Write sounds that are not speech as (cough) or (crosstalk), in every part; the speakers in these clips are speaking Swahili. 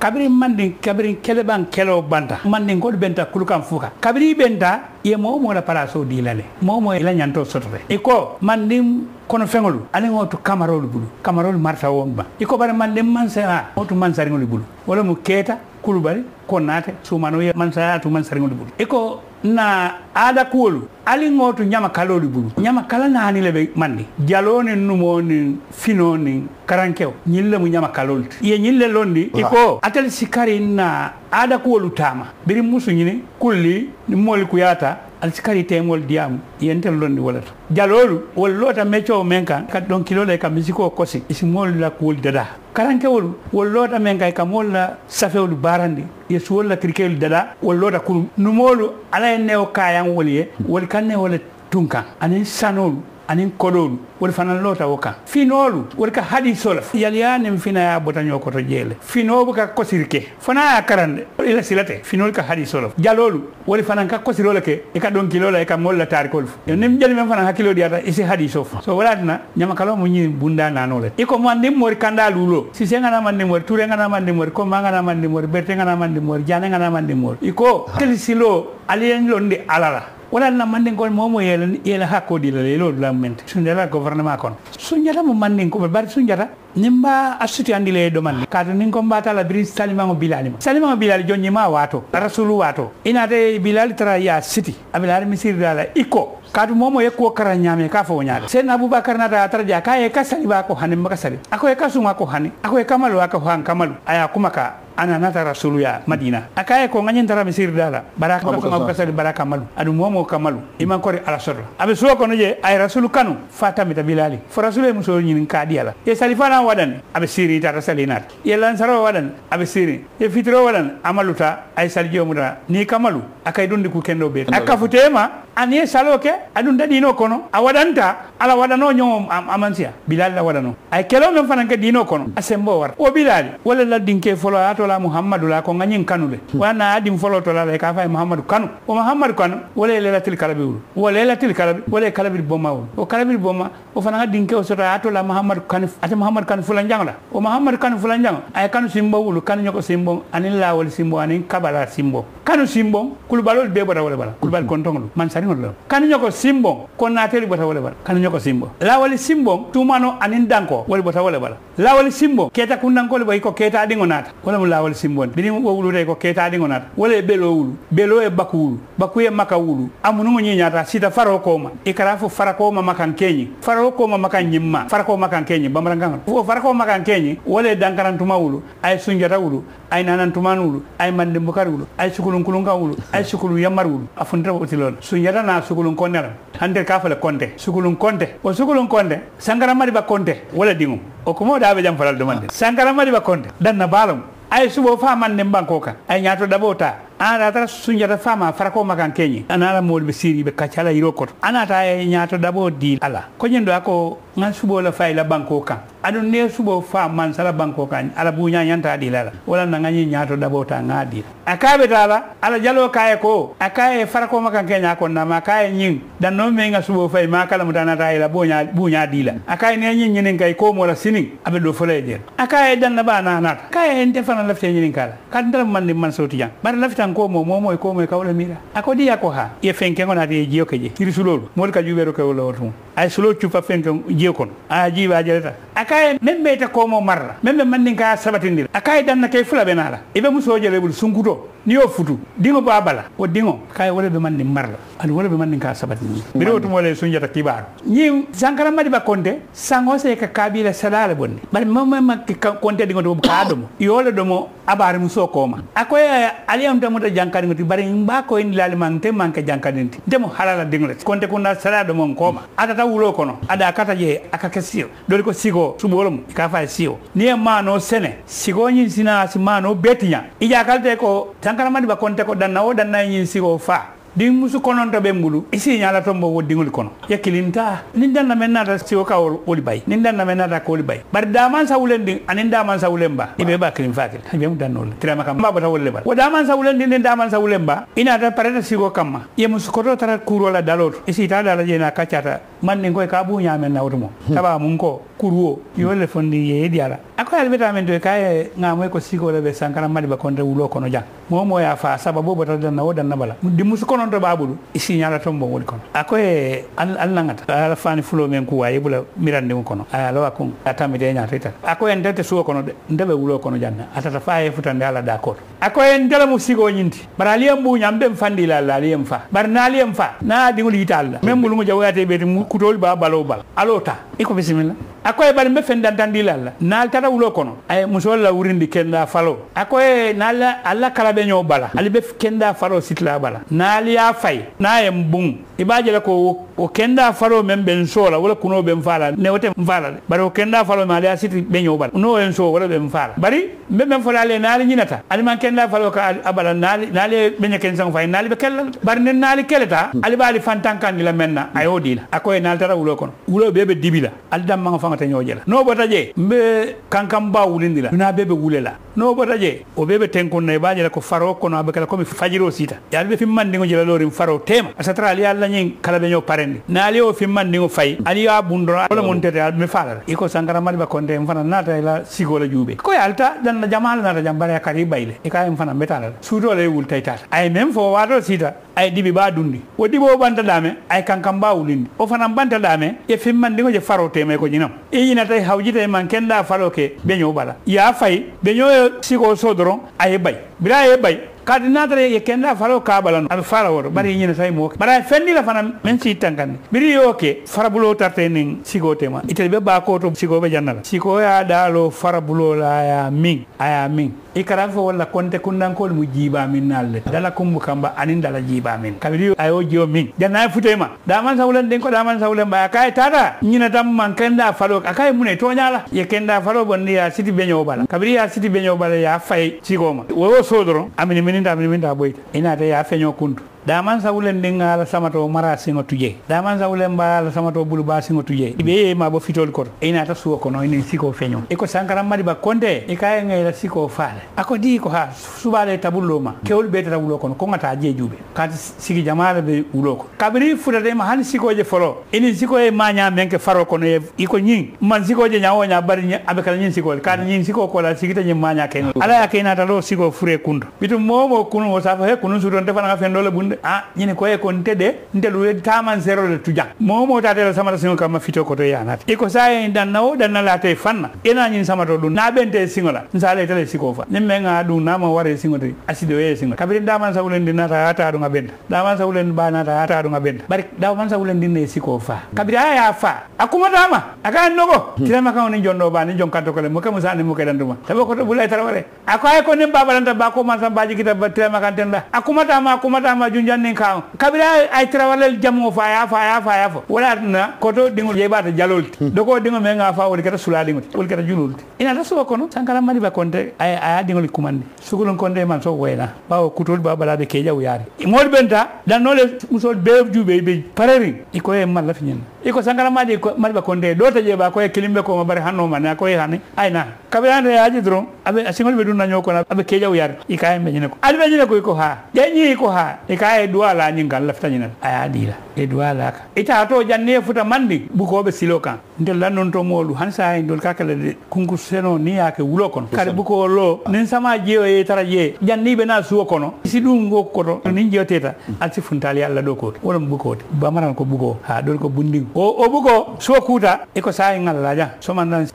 kabiri mandi kabiri keleban kelo banta mandin ko benta kulukan fuka kabiri benta ye mo mo la palaso di lale mo mo la nyanto sotre iko mandin kono fengolu ale ngoto kamarol bulu kamarolu marta wonba iko bare mandin mansa ah, otu mansari ngol bulu wala mu keta kulubari ko nate sumano ye mansa ah, tu mansari ngol bulu iko na ada kuwolu ali ŋootu ñama kalolu bulu ñama kala naani le be mandi jaloo nin numoo nin finoo nin karankewo ñiŋ lemu ñama kalolu ti ye ñiŋ le londi i ko atelu sikari na ada kuwolu taama biri musu ñini kulli moolu kuyaata alsikariteŋol diyaamu yentel londi wo le to jaloolu wolu loota meccoo meŋ kaŋ ka donkiloo la ka misikoo kosi i la kul dada karanke wolu loota meŋ kaŋ i ka la safewolu baarandi ye suwolu la kirikeelu dada wolu loota kurum numolu ala ne newo kaayaŋ wolu ye wolu ka newo le tun kaŋ anin koɗolu woni fanan loota wo finolu woni ka haɗi sola yaliyanin finaya botaño koto jeele finoɓe ka kosiri ke fana ya karande ila silate finol ka haɗi sola jalolu woni fanan ka kosirole ke e ka ɗonkilola e ka molla tarikol fo nim jali men fanan hakkilo ɗiyata isi hadiso sof so walatina ñamakalo mo ñi bunda nanole iko mandin mori kanda lulo sise ngana mandin mori ture ngana mandin mori komma ngana mandin mori berte ngana mandin mori jane ngana mandin mori iko telisilo aliyen londe alala wonanna manden kon momo yeela hakodi la e la mente men sunjata gouvernement kon sunjata mo manden koɓe bari sunjata nin mba a suti andile e ɗomanni kato nin kon mbatala biri salimago bilali ma salimago bilali ma wato rasulu ina inate bilali tara ya siti dala iko ikko kaatu momo yekkuwo kara nyame ka fo ñaade seydna aboubacar nata tara ja ka e ka saliba ko hani mbaka sali ako e ka suŋa ko hani ako ye kamalu aka han kamalu aya kuma ka ana nata rasulu ya madina akaye ko ngani ndara misir dala baraka ko ngam kasali baraka malu adu momo kamalu iman kori ala sorra abe suwa kono je ay rasulu kanu fata mita bilali fo rasulu e muso nyin ka diala e salifana wadan abe siri ta salinat e lansaro wadan abe siri e fitro wadan amaluta ay saljo muda ni kamalu akay dundi ku kendo be akafutema anie ye salo ke adun ta diino kono a wadanta ala wadano ñoŋo amansiya bilali la wadano ay kelo men fanan ke diino kono a war o wo bilali wala la dinke folo a la muhamadu la ko nganyin kanule kanu le hmm. din folo to la le ka fay ye kanu wo muhamadu kanu wala ye lelatili kalabi wulu wo lelatili kalabi wala kalabi boma bomma o wo boma o wo ga dinke o soto a la muhamadu kanu ate muhamadu kanu fulan la wo muhamadu kanu fulan jang ay kanu simbo wulu kanu nyoko simbo la lawol simbo anin kabala simbo kanu simbo kulubalolu bee bota wo le bala kulubali kontoŋolu kañol lo ko simbo ko nateli bota wala bala kañol ko simbo lawali simbo tumano anin danko wala bota wala bala lawali simbo keta kundanko le boy ko keta dingo nata wala mu lawali simbo bini wo wulu ko keta dingo nata wala e belo wulu belo e baku wulu baku e maka wulu amunu mo nyata sita faro ko ma e karafu fara ko ma makan kenyi faro ko ma makan nyimma faro ko makan kenyi bamranganga fo faro ko makan kenyi wala dankarantuma wulu ay sunjata wulu ay nanantuman wulu ay mandembukar wulu ay sukulun ka wulu ay sukulu yammar wulu a funtata wotilona sunyata na sukulun konnelam hande ka fala konte sukulun konte o sukulun konte sankaramadi ba konte wala dingum o kumo da be jam falal domande sankaramadi ba konte danna balam ay subo fa manden banko kan ay ñato dabo ta ana tara sunjata fama farako makan kenyi anara mol be siri be kacala yiro koto anata e nyato dabo di ala ko nyendo ako ngan subo la fayla banko kan adon ne subo fa man sala banko kan ala bunya nyanta di la wala na ngani nyato dabo ta ngadi akabe tala ala jalo kaye ko akaye farako makan kenya ko na makaye nyin dan no me nga subo fay makala mutana ta ila bunya bunya e di la akaye ne nyin nyin kay ko mola sinin abe do fole je akaye dan na bana nat akaye ente fana lafte nyin kala kan dal man ni man soti bar lafta ko mo momo e ko mo e kawle mira akodi yakoha ye fenkengo naati e jio keje iri sulolu ka juuɓeero kewol lawol tum ay solocupa fenton jew kono a jiiba jareta akaye men ɓeyta komo marra men ɓe mandin ka sabatindira akaye danna kay fula ɓenala eɓe musoje jele ɓol sunkuto ni yo futu diŋo ba bala o diŋo kaye wole ɓe mandin marla ani wole ɓe mandin ka sabatindira mbiɗa wotumole sunjata kibaro ñin sankara madi ba konte sango se ka kabila salala bonde bari mamama konte diŋo to ka ɗomo yole ɗomo abari muso koma akoye eh, aliyantamuta jankaɗiŋoti bari mba koyni lali man te manke jankaɗinti ndemo halala le konte kuna salala ɗomon koma atata wulo kono ada kata je aka ke siyo ko sigo subolom ka fa sio ni mano sene sigo ni sina si mano betinya ija kalte ko tankara madi ba konte ko danna o danna ni sigo fa dingusu kononto ɓe ngulu isi ñala tombo wo dingol kono yakkilinta nin danna men nata siwo ka woli bay nin danna men nata ko woli bay bari daman sawulen din anin daman sawulen ba ibe ba kilin fakil ibe mu danno le tirama kam ba wolle ba wo daman sawulen din nin daman sawulen ba ina ta pareta sigo kamma ye musu koto tara kuro la daloto isi ta dala je na kacata man nin koy ka bu ñamen na wotumo (laughs) taba mun ko yo le fondi ye diara akola ali betamendi we kaye ŋamue ko sikole ɓe sankana mali ba konte wulo kono jang momo ya fa sababu bota danna wo danna bala di musu kononto ba ɓulu siñala to bon woli kono al alnagata ala fani fulo men waye bula mirande mu kono alawa kun atamide ñata itat akoye ndete suo kono de ndeɓe wulo kono janna atata fa ye futande ala da koto akoye ndela mu sigo ñinti bara aliyem ɓuñam ɓen la alla aliyem fa bar na aliyem fa na yital yita alla men mm. mbulugu jawoyate ɓeeti kutol ba balo bala alota iko bisimilla akoye bari mbe fen dantandila na taara wulo kɔnɔ a ye muso wurindi kenda falo a ko ye ee, n'ala ala kala bɛ ɲɔgɔn bala ale bɛ kenda falo sitila bala n'ale y'a fayi n'a ye n bun i b'a jɛla ko o kenda falo mɛn bɛ n so la wala kun'o bɛ n fa la ne o tɛ n fa la bari o kenda falo mɛ ale y'a siti bɛ bala n'o ye n so wala bɛ n fa la bari n bɛ mɛn fɔla ale n'ale ɲinata ale man kenda falo ka a bala n'ale bɛ ɲɛ kɛnsɛn fayi n'ale bɛ kɛlɛ la bari ni n'ale kɛlɛ ta hmm. ale b'ale kan la mɛn na a y'o di la a ko ye ee, n'ale taara wulo kɔnɔ wulo bɛɛ bɛ dibi la ale da man ka fanga tɛ ɲɔgɔn jɛ la n'o bɔta je n bɛ kankan ba wulindi la duna wule la n'o bata je o bebe tenko na ibaje i ko faro ko na bekala kɛla komi fajiro sita yali bɛ fimman dingo jela lorin faro tema asatara ali alla nyen kala bɛ na ali n'ali y'o fimman dingo fayi ali y'a bun dɔrɔn wala mun tɛ tɛ ali bɛ i ko mali ba konde mfana fana ila sigola jube ko yalta dan na jama n'a ta jambara ya kari i bayile ka yin fana n bɛ t'a la suto la ye sita ay dibi ba dundi wo dibo banta dame ay kankam ba wulindi o banta dame e fimmandigo je farotema ko ñinam e yina tay hawjita e man kenda faroke beño ɓala ya fay beño siko so ay aye bay bira ay bay kadi natara ye kenda faro kabala no aɓe fara woto ɓaɗa yeñina tawi mo woke hmm. mbaɗa fenndila fana min si biri yo yoke farabulo tarte nin sigotema itede ɓe ɓakoto ya jannata sikoya la ya min aya min i kara fo walla konte kundankol mu jiba min nalde dala kumbu kamba anin dala jiba min kabiri ayo jio min jannaye futema daman sawlen den ko daman sawlen ba kay tata ñina tan man kenda falo akaye mune toñala ye kenda falo bonde ya siti beño bala kabiri ya siti beño bala ya fay sigoma so sodoro amini min minda mili minda aboyta ina ta ya feño kuntu daman sa wulen ndin ala samato mara singo tuje daman sa ba ala samato bulu ba singo tuje ibe ma bo fitol koto e na ta suwo kono ina siko feño ko sankaram mari ba konde e kay ngai la siko faale ako di ko ha subale tabullo ma kewul be tabulo kono ko ngata je jube ka sigi jamaala be wulo ko kabri futa de ma han siko je folo ini siko e men ke faro kono e iko nyi man siko je nyawo nya bari nya abe kala nyin siko ka nyi siko ko la nyi ma manya ken ala ya ta lo siko fure kundo mo momo kunu wo safa he kunu sudon te fana ka fendole bunde ɓe a ah, ñini ye ko nte ɗe ntelule taman zéro le tujang momo tatela samata siŋo kamma fito koto ko iko saye danna o danna late fanna ina ñin samato ɗum na ɓente siŋo la nsala e siko fa nin men ga ɗum nama ware siŋo ti asido ye siŋo kabirin daman sawulendi nata hata ɗum a ɓenta daman sawulendi ba nata hata ɗum a benda bari daman sawulendi ne siko fa kabiri aya ya fa a kumatama a nogo hmm. tirama kaŋo ni jonɗo ba ni jon kanto kole mo kemu sani mo keɗan tabo sabu koto bulay tara ware ay ko nin babalanta ba ko mansan baji kita tilama kanten la a kumatama a kumatama juñ jonnin ka kabira ay trawalel jamo fa ya fa ya fa ya fa wala na koto dingol jeba ta jalolti hmm. doko dingo me nga fa wol kata sula dingo wol kata jululti ina da so kono sankara mari ba konde ay ay li kumande sugulon konte man so ba bawo kutol ba balade keja uyari mol benta dan le muso be jube be pareri iko e man lafi nyen iko sankara mari mari ba konde do ta ba ko e kilimbe ko mabare hanno man ko e hani ay na kabira ne aji dron abe asingol be dun nanyo ko abe keja uyar ikaye me nyine ko albe nyine ko iko ha janyi ko ha ikaye duala nyingal lafta nyina aya dila e duala ka ita to janne futa mandi buko be silo kan ndel lan non to molu hansa en dol kakale kungu seno ni yake wulo kono kare buko lo nin sama jeyo e tara je janni be na suwo kono si dun go koto nin jeyo teta ati funtali alla do ko wala buko bamaran ko buko ha do ko bundi o o buko so kuta e ko sa ngal laja so man nan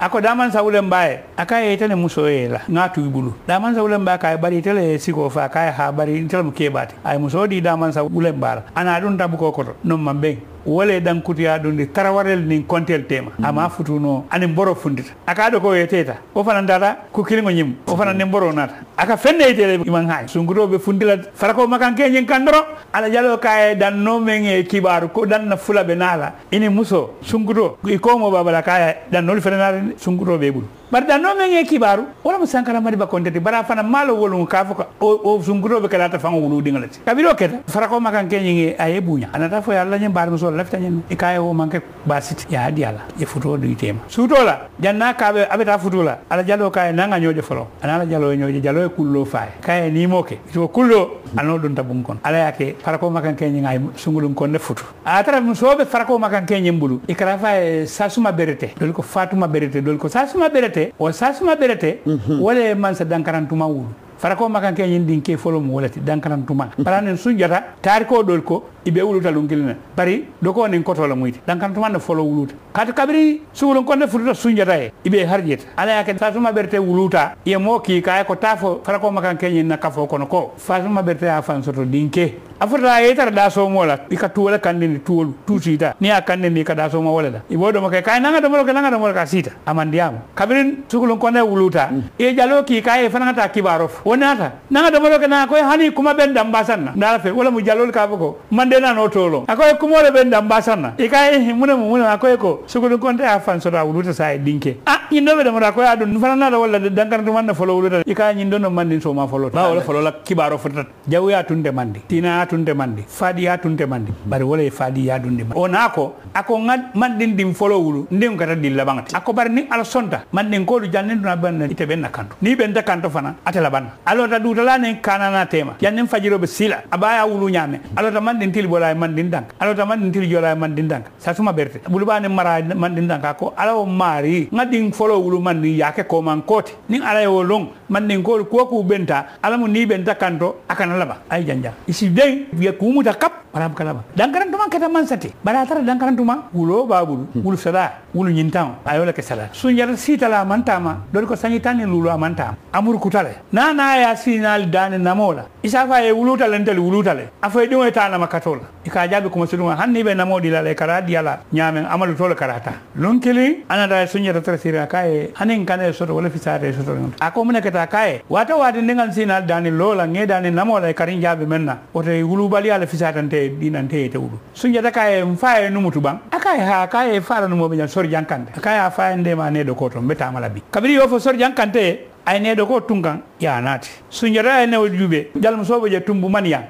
ako daman sa wulem bae akaye itele muso yela na tuibulu daman sa ulemba kay bari itele siko fa kaye ha bari itele mu bati ay muso di daman sa ulembara ana dun tabu ko koto non mambe wole dankutiya dun di tarawarel nin kontel tema ama mm. futuno ani mboro fundita aka aɗo ko yeteta o fana ku kilingo nyim o fana nen nata aka fenne yitede iman haaj be fundila fara ko ke ñin kandoro ala jalo kaye dan danno men e kibaru ko danna fula ɓe naala ini muso sunguto ko mo babala ka ɗannol fenanade be ɓuuri bari da no men ye kibaru wala mu sankara mari ba kontete bara fana malo wolun ka fo o zunguro be kala ta fan wulu dinga lati kabiro keta fara ko makan kenyi ngi aye bunya anata fo yalla nyen bar muso lafta nyen e kaye wo manke basit ya hadi ala e futo do itema sutola janna ka be abeta futula ala jalo kaye nanga nyoje folo anala jalo nyoje jalo e kullo faye kaye ni moke to kullo ano dun tabun kon ala yake fara ko makan kenyi ngai sungulun kon ne futu a tara muso be fara ko makan kenyi mbulu ikra faye sasuma berete dol ko fatuma berete dol ko sasuma berete berete o sasuma berete wole man sa dankarantuma wulu fara ko makan ke ñin ke folo mo wolati dankalan tuma parane nen sunjata taari ko dol ko ibe wuluta lungilna bari ko nen koto la muyti dankalan tuma ne folo wuluta kat kabri suulon konde fututa sunjata e ibe harjeta ala yakin fatuma berte wuluta ye mo ki ka ko tafo fara ko makan ke ñin na kafo kono ko fatuma berte a fan soto dinke afata tar da so la ika tuwala kandini tuwol tusita ni a kandini ka da so mo wala da ibo do makay kay nanga do mo nanga do mo ka sita amandiyamo kabrin ko konde wuluta e jalo ki kay fana ta kibaro wonata nanga domoro ke nanga koye hani kuma ɓen dam sanna ndara fe wala mu jallol ka fo ko mande nano tolon akoye kumole ɓen damba mbasanna e ka mune mo mune akoye ko sugudun konte a fan soto wuluta sa e ɗinke a ah, ñindoɓe domoro akoye aɗum ɗum fananata walla dankanatumanne folo wulutata e ka ñindono mandin soma folo ba wala folola kibaro jawu jawya tunde mandi tina tunde mandi ya tunde mandi bari wala e fadiya dunde mandi ona ko ako mandin din folo wulu ndin kata dilla bangati ako bari ni ala sonta mandin kodu jannin duna banna ite benna kanto ni ɓenta kanto fana ate labanna alota dutala nen kanana tema fajiro fajiroɓe sila abaya wulu ñame alota mandin til bola e mandin dank alota mandin til jola e mandin dank suma berte ɓuluɓa nen mara mandin danka ko ala o maari ngadin folo wulu mandin yake man kote nin ala yo long mandin kol kuwoku ɓenta alamu ni ɓenta kanto akana laba ay janja isi den wiya ta kap baram kalaba dankaran tuma keta man sate bara tara dankaran tuma wulo babulu wulu sada wulu nyintan ayola ke sada sunjara sitala mantama dori ko sañi tani lulu amanta amur kutale nana hana ya sinal dani namola isafa ye wulutale ntel wulutale afoye ɗum e tanama katola ika jaabi komo so ɗuma hanni ɓe namoɗi lala e kara ala ñamen amalu tolo karata lonkili anata soñata tara sira ka e hanin kane soto wala fisare soto a ko mine keta ka e wata wata ndegal sinal dani lola nge dani mola e karin jaabi men na woto e bali ala fisatante ɗinante e tewɗu soñata ka e fa e numutu ɓan aka e ha ka e falanumoɓe ñan sori jankande aka e ha fa ndema neɗo ko to mbetama labi kabiri yo fo sori jankante ayneɗo ko tunkan ya naati sunjata ayne o juuɓe jalmusoɓe je tumbu man yan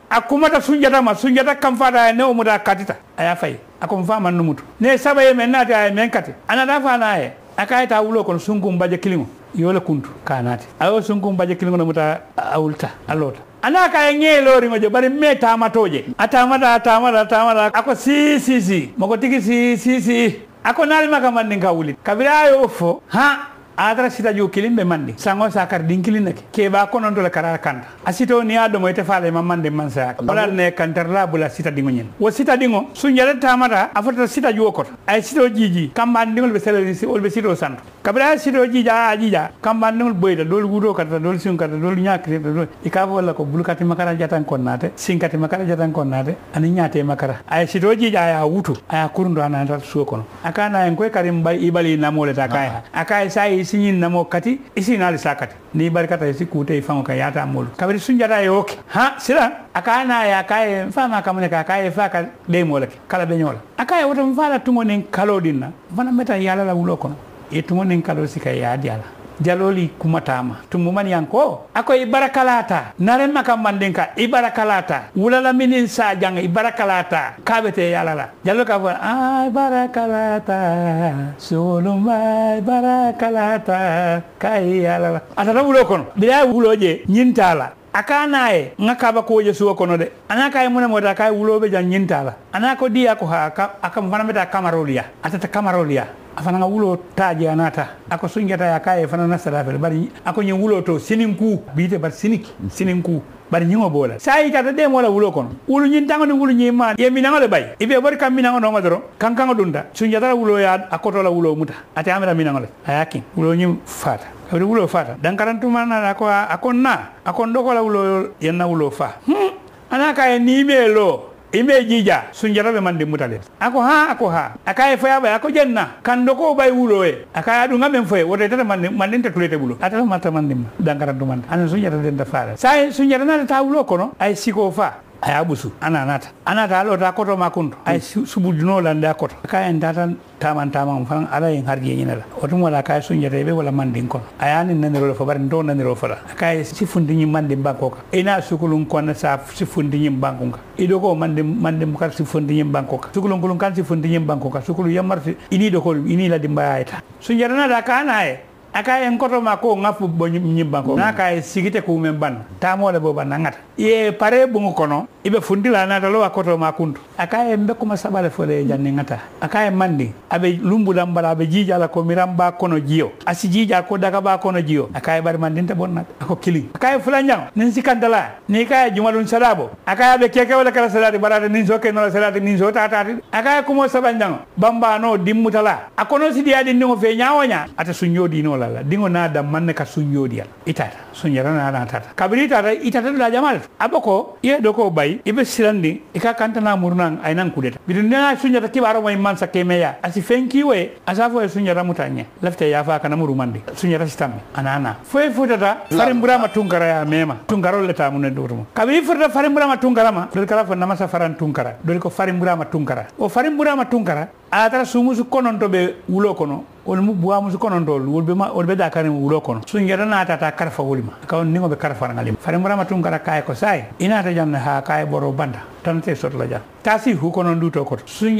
sunjata ma sunjata kam fata ayne o muta katita aya fayi akomo faman numutu ne sabaye men naati aya men kate anata fana ye akayita wulo kono sunkum baje kiliŋo yole kuntu ka naati ayo sunkum baje kiliŋo no muta awulta alota ana kaya ngee lori je bari me tamatoje atamata atamata atamata ako si si si moko tiki si si si ako naalima ka mandin ka wuli kabira yo fo ha adara sita kilim kilimɓe mandi sango sakar ɗin kilinake keɓa konontola karara kanta a sito ni a ɗomo ete faala ma mande man saka walal ne la bula sita dingo ñin wo sita dingo so jale tamata a fotata sita jo koto ay sito jiji kambani ɗiŋol ɓe ol olɓe sito santo kabira a sito jija a jija kambani boy da dol wuudo katata dol sin katata dol ñakirita dol i ka fo walla ko bulkati makara jatan sin sinkati makara jatan nate ani ñate makara ay sito jija ya wutu aya kurundo anata suo kono akana en koy karim bay i ɓali ta kay akay sai isiñin namo kati isinali sa kati ni barkata isi kute fango ka yata molu kabiri sunjata yoke ha sira akana na ya kaye fama kamune ka kaye fa ka de kala be la aka ya woto mfala tungo nen kalodinna vana meta yala la wulo kono e tungo nen kalo sika diala jaloli kumatama tumumaniyanko akoye barakalata narema kam manden ka ibarakalata barakalata wulalaminin sa jang ibarakalata kabete yalala jalol ka fon ay ah, barakalata soluma barakalata kai yalala atara wulo kono bila wuloje ñintala nyintala aka n'a ye n ko kaba suwa suwo kono de anaka n'a munemo da mune wulo a ka ye wulobe jan ñinta ko di ako ha aka ka kamarolia atata kamarolia kamarolu ya ya afana nga wulo taji anata ako sungeta ya kaye fana nasara fere bari ako nyi wulo to sininku biite bar siniki sininku bari nyi ngobola sai ta de mola wulo kono wulu nyi taŋo ni wulu ma maani ye minaŋo le ibe bari kam bori kaŋ minaŋo noŋo kan kankaŋo dunta sunjata wulo ya a tola wulo muta ate amira minaŋo le ayaki wulo nyi fata kabiri wulo fata dankarantuma na ako a na ako ko ndoko la wulo yenna wulo fa hmm anaka ni melo ime jija sunjata ɓe mande mutalet ako ha ako ha akaye ba ako jenna kando ko bay wulo e akaya ɗum amen foye wote tata mande te tatulete wuulo atata marta mandema dankarantumanta anen sunjata da fara sai sunjata na ta wulo kono ay siko fa ayaɓusu ana nata anata alota koto ma kunto ay subudino lande a koto ka en datan taman taman fan ala en har jeñinala otum wala kaye suñjata ɓe wala mandin kono ayani nanirole fo bari ndo naniro si kaye sifundiñim mandin banko ka ina sukulum kono sa sifundiñim banku ka ido ko mande si fundi sifundiñim banko ka sukulum kulum kan sifundiñim banko ka sukulu yammar ini ɗo kol ini ladi mbayayta suñjatanata kana e aka en koto ma ko ngafu bo nyimba ko na kay sigite ko men ban ta mo le boba ngata ye pare bungu kono ibe fundila na dalo wa koto ma kuntu aka mbe be kuma sabale fole janne ngata aka en mandi abe lumbu lambala abe jija la ko miramba kono jio asi jija ko daga ba kono jio aka e bar mandinta bonna ako kili aka e fulanjang nin sikandala ni ka jumalun sadabo aka be keke wala kala sadati barade nin ke no sadati nin so tata aka e kumo sabanjang bamba no dimmutala akono sidiadi ndingo fe nyaawanya ata sunyo no la la dingo na da man ka sunyodi yala itata yara na na tata kabiri itata itata la jamal aboko ye doko bay ibe silandi ika kanta na murnan nan kudeta bidin na sunyara ki baro man sa kemeya asi fenki we asafo sun yara mutanye lafte ya fa kana sun yara sitambe anana foy fotata farim burama tungara ya mema tungaro le ta mun durmo kabiri fotata farim burama tungara ma dol kala fo namasa faran tungara dol ko farim burama tungara o farim burama tungara atara sumusu kononto be wulo kono wol mu buwa musu konontol wol be wol be dakar mu wulo kono su yeda na ta karfa wolima kawon ningo be karfa ngalim fare murama tum kara kay ko sai ina ta janna ha kay boro banda sot la ja tasi hu kono nduto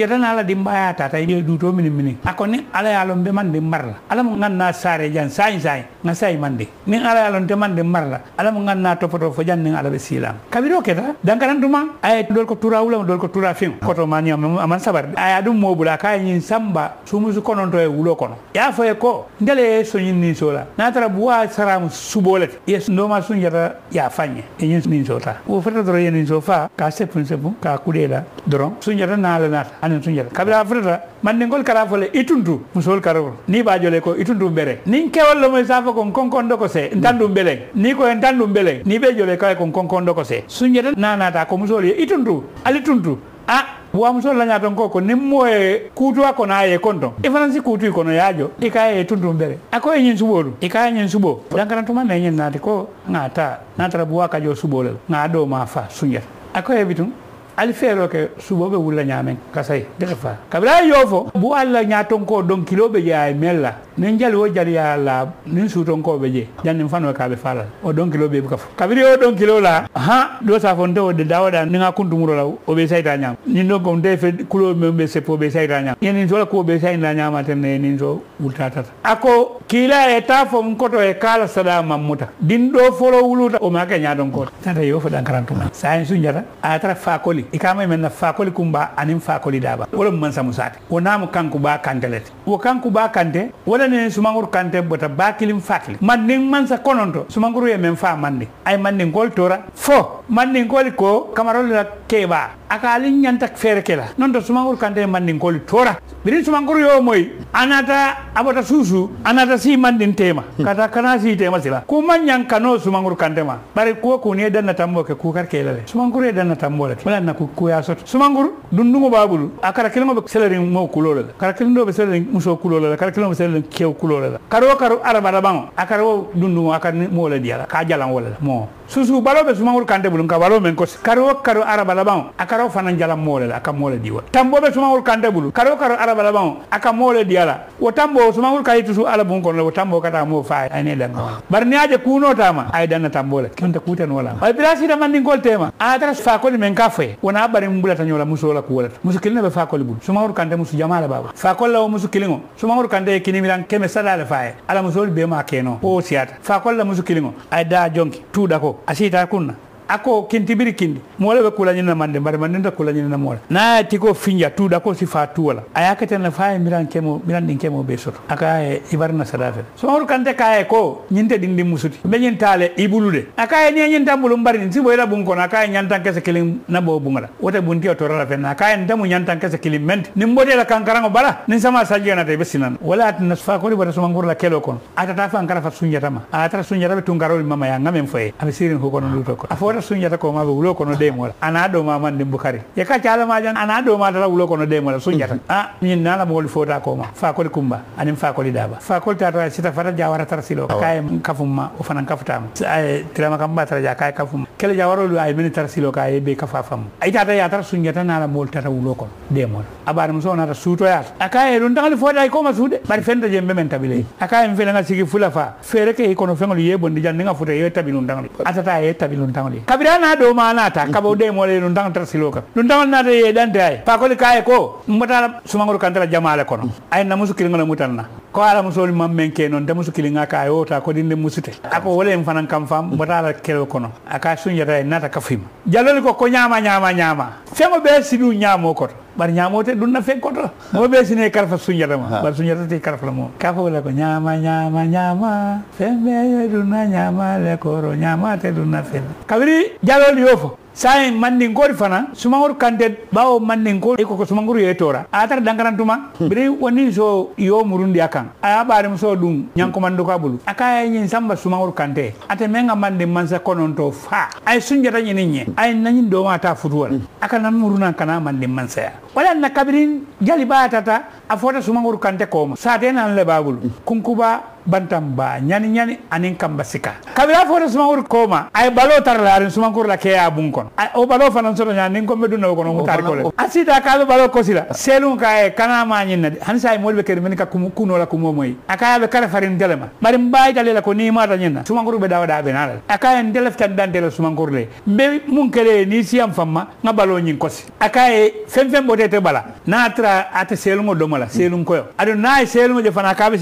na la dimba ya tata ye duto mini mini akoni ala ya lon be de marla ala mo ganna sare jan sai sai na sai mande ni ala ya lon te de marla ala mo ganna to foto fo jan ni ala be silam kabiro dan kan duma ay dol ko tura wula dol ko tura fin man yam aman sabar ay adum mo bula kay nyin samba su kono to e wulo kono ya fo e ko ndele e so nyin ni la na tara bua saram subolet yes sun yeda ya fanye e nyin ni ta wo fata ni fa ka se pun sebu ka kudela doron sunjata naala naata anen sunjata kabira afrita mandingol kara le ituntu musol karo ni ba jole ko ituntu bere nin kewol lo moy safo kon konkondo ko se ntandu hmm. belen ni ko ntandu belen ni be jole kay kon konkondo ko se sunjata nanata ko musol ye ituntu ali tuntu ah, a musol la ñaton ko ko nimmoye kuutuwa kono aye konton i fanansi kuutuyi kono yaajo i ka ye tuntum bere a ye ñin suɓolu i ka ye ñin suɓo dankarantuma ne ñin naati ko ŋa ta natara buwa kajo suɓolel ŋa ɗo ma fa suñata akoye bitum alifeero ke suboɓe wulla ñaamen kasay defa kabira fo bo allah ñaaton ko don kiloɓe mel la nin jali wo jali ya la nin sutonkowo be je janni fano ka be fala o don kilo be buka fo kabiri o don kilo la han do sa fo nte o de dawoda ni ŋa kuntumuro la o be sayita ñama nin don kom nte fe kulo me be seppo be sayita ñama ye nin to la ko be sayita ñama ten ne nin to wulta a ko kiila ye ta fo n koto ye kala sada mammuta din do folo wuluta o ma ke don kota tata yo fo dan karantuma sayen su jata a tara fakoli i kama men na fakoli kumba anin fakoli daba wala man samu sate wo kanku ba kantelete wo kanku ba kante wala wala ne sumanguru kante bota bakilim fakili man ning man sa kononto sumanguru ye men fa mande ay man ning gol tora fo mandinkoli ko kamarol la keba akali ñantak feere ke la non to sumankuru kante mandinkoli tora biri sumangur yo moy anata abota susu anata si mandin tema hmm. kata kana si tema sila kuma ñang kano sumankuru kande ma bare ko ko ne danna tambo ke ku kar kela le sumankuru e danna tambo le wala na ku ku ya sot sumankuru dundungo babulu akara kelmo be selere mo kulo le kara kelmo be selere muso kulo le kara kelmo be seleri kew kulo le karo karo arabara bang akara wo dundungo akara mo le diala ka jalan wala mo susu balo be sumaworo kante bulu nka balo men ko karo karo araba laban akaro fana jala mole la aka mole diwa tambo be sumaworo kante bulu karo karo araba laban aka mole diala wo tambo sumaworo kayi tusu ala bun kono wo tambo kata mo fa ay ne langa ah. bar ni aje kuno tama ay danna tambo la kinta kuta no la ay bila da man dingol tema a tara fa ko men ka fe wona bare mbula tanyola muso la ko wala muso kilne be fa ko bulu sumaworo kante muso jamala baba fa ko la muso kilingo sumaworo kante kinimiran keme sadale fa ala muso be ma keno o siata fa ko la muso kilingo ay da jonki tuda ko asii ta'a kunna ako kinti biri kindi moole be kula nyina mande bare mande nda kula nyina moole na tiko finja da ko sifa wala ayaka tan fa miran kemo miran din kemo be soto aka e ibarna sadafe so hor kante kaye ko ñinte din din musuti be ñin tale ibulude aka e ñe ñin tambulu mbari bo boyla bun kono aka e ñantan kese kilim na bo bungala wote bunti o torala fenna aka e ntamu ñantan kese kilim menti la mbodela kankarango bala nin sama saljena te be sinan wala atina fa ko so mangur la kelo kono atata fa ankara fa sunjatama sunjata be tungaro mama ya ngamen foye abe sirin ko kono luto ko wata sunyata ko maɓe wuulo kono ɗemola ana man mande bukari e ma jan ana ɗoma tata wulo kono ɗemola sunyata a (laughs) min ah, nana mooli fota koma fakoli kumba anin fakoli daba ta ta sita fata jawara tara silo kaye ma o fanan kafutama aye tirama kam ba tara ja kaye kafumma kele jawarolu ay mini tara silo kaye be kafa fam ay ta ya tara suñata nala mo tata wulo kono ɗemola abara ta nata suutoyata akaye ɗum tagali fota ma sude suude bari fenta be men tabiley hmm. akaye mi felenga sigi fula fa feere ke kono feŋolu ye bondi jan nga futa ye tabiluntaŋo dangal atata ye tabiluntaŋo dangal kabira na do manata kabo de mo le ndang tar siloka ndang na de dante ay pa ko kay ko mutala sumangol kantala jamaale kono ay na musu kilinga mutanna ko ala musol mam men ke de musukil nga kay o ta ko dinde musute ako wole en fanan kam fam la kelo kono aka sunyata nata kafim jalol ko ko nyama nyama nyama feŋo sibi u ñaamoo koto bari ñaamoo te dunna feŋ koto (laughs) moo bee sine karafa suñatama bari suñata te karafa la moo kaa fo le ko ñaama ñaama ñaama feŋ bee ye dunna ñaama le koro ñaama te dunna feŋ kabiri jaloolu y'o fo sai en fana sumaworo kante bawo mandingori ko tora yetora atara dangarantuma bire woni so yo murundi akan aya bare muso dum nyankomando ka kabulu akaya yin samba sumaworo kante ate menga mande mansa kononto fa ay sunjata nyini nye ay nanyin do mata futuwal aka nan muruna kana mande mansa wala na kabirin jali ba tata a fota sumangoru kante kooma saate nan le baabulu kunkuba bantamba ñani ñani anin kamba sika kabira fota sumangoru kooma ay baloo taralaarin sumankoru la keya bun kono o baloo fanan soto ñani nin kombe wo kono mu taari kole a ka kaabe eh, baloo kosila seelun ka ye kana mañin na de hani sa moolu be kedi min ka kumu kuno la kumo moyi a ka be kara farin delema bari mbayitale la ko ni mata ñin na sumankoru be dawa be naa a ka ye ndeleftan dante la sumankoru le be mun kele ni siyam famma nga baloo kosi a ka ye fen fen botete bala naa tara ate seelungo domo la mm. selum koyo aɗo nay selum je fana kaɓe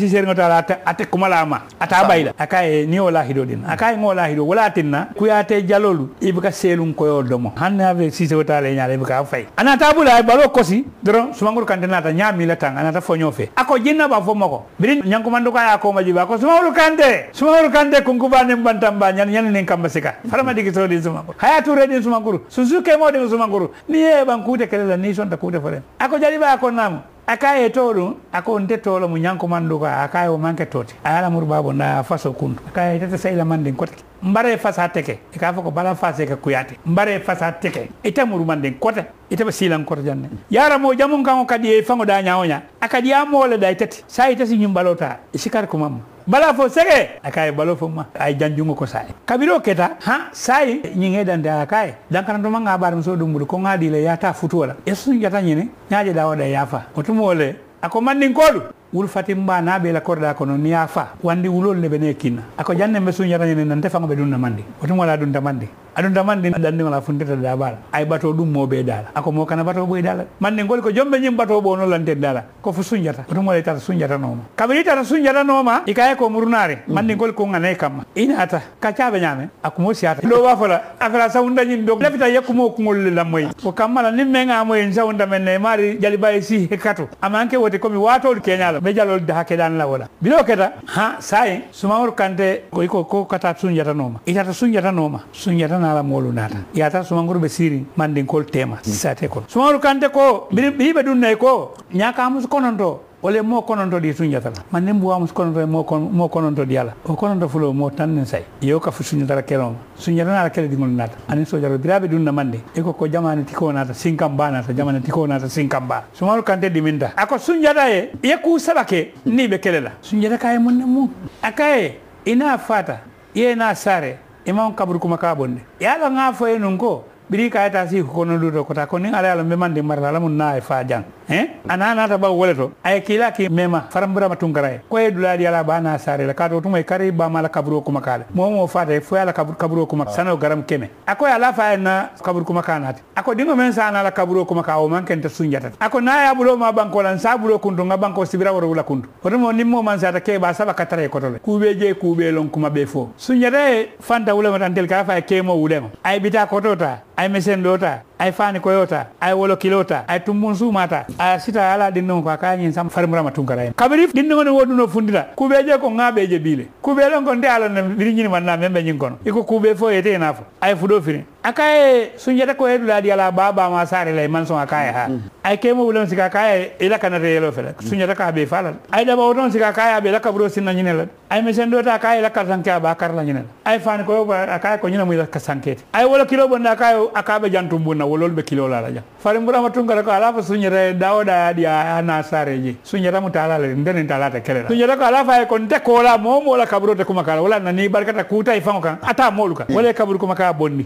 ate, tala a ma ata ɓayla akaye ni mm. wala lahiɗo ɗin akaye ngola lahiɗo wala tinna kuyate jalolu ibuka selum koyo domo hanne ave se tala le ñala ibuka fay anata bula ay balo kosi doron sumangol kante nyami la tan anata fonyo fe ako jinna ba fo mako birin ñankumando ka maji ba ko kande kante sumangol kante konkubanen bantamba ñan ñaninen kamba sika farama digi soɗin sumankuru haya ture ɗin sumankuru susuke modin sumangur ni bankute kuute kelela ni sonta kute fare ako ba ko namo akaye tolo akonte tolo mu ñankomanɗo ko akaye o manque tote a ala mur babo faso kundu akaye tete sahila manden kotiki mbare fasa teke e ka fo ko bala fase ke kuyate mbare fasa teke ita murumande kota ita ba silan kota janne yara mo jamun kan kadi e fango da nyaawonya akadi amole da itati sa itati nyimbalota sikar ko mam bala fo sege akay balo fo ma ay janjungo ko sai kabiro keta ha sai nyinge dan da akay dan kan do manga bar so dum ko ngadi le yata futuola esu yata nyine nyaaje da wada yafa otumole ako mandin kolu wul fatim mba na be la korda kono ni afa wandi wulol le bene kina ako janne me su nyara ne nante fanga be dun namandi wotum wala dun tamandi adun tamandi dande wala fundeta da bal ay bato dum mo be dala ako mo kana bato boy dala manne ngol ko jombe nyim bato bo no lante dala ko fu sunjata wotum wala tata sunjata ta kabiri tata sunjata noma ikaye ko murunare manne ngol ko ngane kam ina ata ka chabe nyame ako mo siata lo wa fala afala wunda nyim dog lafita yakumo ko ngol la moy ko kamala nimme nga moy wunda men ne mari jalibaye si hekato amanke wote komi watol kenyala ɓe da de hakke ɗan lawola biɗo keta ha saye sumaworu kante ko ko kata sunjatanoma itata na la molu nata yata sumangur be siri kol tema sate ko sumaworu kante ko bi be dun ne ko ñakamus konon to wole mo konontoɗi tuñatala mannen mbuwamo kononto mo konontoɗi ala o kononto fulo mo tan nen say yo ka fo suñatala keloma suñatana ala kele ɗigol nata anin sojaro biraɓe ɗumna mande e ko ko jamane tiko nata sinkam ba nata jamane tiko nata sinkam ba sumaro kante ɗiminta ako suñjata e yeku sabake ni ɓe kelela suñjata kaye munne mum akaye ina fata yena sare imam kaburu kuma kabonde yaɗo ga fo e nun ko biri kaya ta si ko no luto ko ta ko ni ala ala me man de marala mun na fa jang eh ana na ta ba wole to ay kila ki mema faram bura matun karai ko e dula di ala bana sare la ka to tumai kare ba mala kabru kuma kala mo mo fa ta fo ala kabur ko kuma sano garam keme ako ala fa na kabru kuma kana ako dingo men sa ala kaburo kuma ka o man kenta sunjata ako na ya bulo ma banko lan sa bulo kundu nga banko sibira woro la kundu ko mo nimmo man sa ta ke ba saba katare ko to ku be je be lon kuma be fo sunjata fanta wule ma tan del ka fa ke mo wule ma ay bita ko to ta आई आईएमएसएन लोटा ay fani koyota ay wolo kilota ay tumbun sumata a sita ala dinnon ko aka nyin sam farmurama tunkara en kabiri dinnon ne woduno fundira kubeje ko ngabeje bile kubele ko de ala ne biri nyini manna membe nyin kono iko kube fo yete nafo ay fudo fini akaye sunjata ko hedu ladi ala baba ma sare lay man son akaye ha mm-hmm. ay kemo wulon sika akaye ila kana re yelo fele mm-hmm. sunjata ka be falal ay daba wodon sika akaye be la kabro sinna nyine la ay mesen do ta akaye la kartan ka ba kar la nyine ay fani ko akaye ko nyina mu la kasankete ay wolo kilo bonda akaye akabe jantum bunna wolol be kilola la ja fare mburama tungara ko ala fa suñere dawda adi ana sareji suñera mu taala le ndenen taala ta kelela suñera ko ala fa e kon de ko la momo la kaburo te kuma kala wala nani barkata kuta e fango kan ata moluka wala kaburu kuma ka hmm. bonni